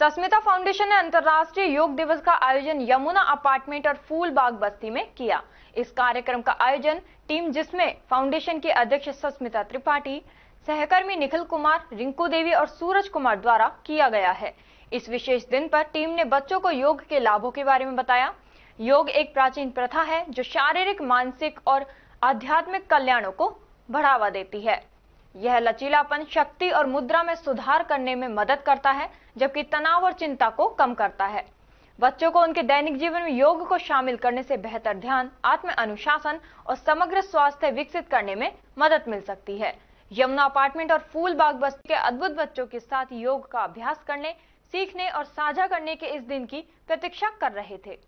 Sasmita foundation ने अंतर्राष्ट्रीय योग दिवस का आयोजन यमुना अपार्टमेंट और फूलबाग बस्ती में किया इस कार्यक्रम का आयोजन टीम जिसमें फाउंडेशन की अध्यक्ष सस्मिता त्रिपाठी सहकर्मी निखिल कुमार रिंकू देवी और सूरज कुमार द्वारा किया गया है इस विशेष दिन पर टीम ने बच्चों को योग के लाभों के बारे में बताया योग एक प्राचीन प्रथा है जो शारीरिक मानसिक और आध्यात्मिक कल्याणों को बढ़ावा देती है यह लचीलापन शक्ति और मुद्रा में सुधार करने में मदद करता है जबकि तनाव और चिंता को कम करता है बच्चों को उनके दैनिक जीवन में योग को शामिल करने से बेहतर ध्यान आत्म अनुशासन और समग्र स्वास्थ्य विकसित करने में मदद मिल सकती है यमुना अपार्टमेंट और फूल बाग बस्ती के अद्भुत बच्चों के साथ योग का अभ्यास करने सीखने और साझा करने के इस दिन की प्रतीक्षा कर रहे थे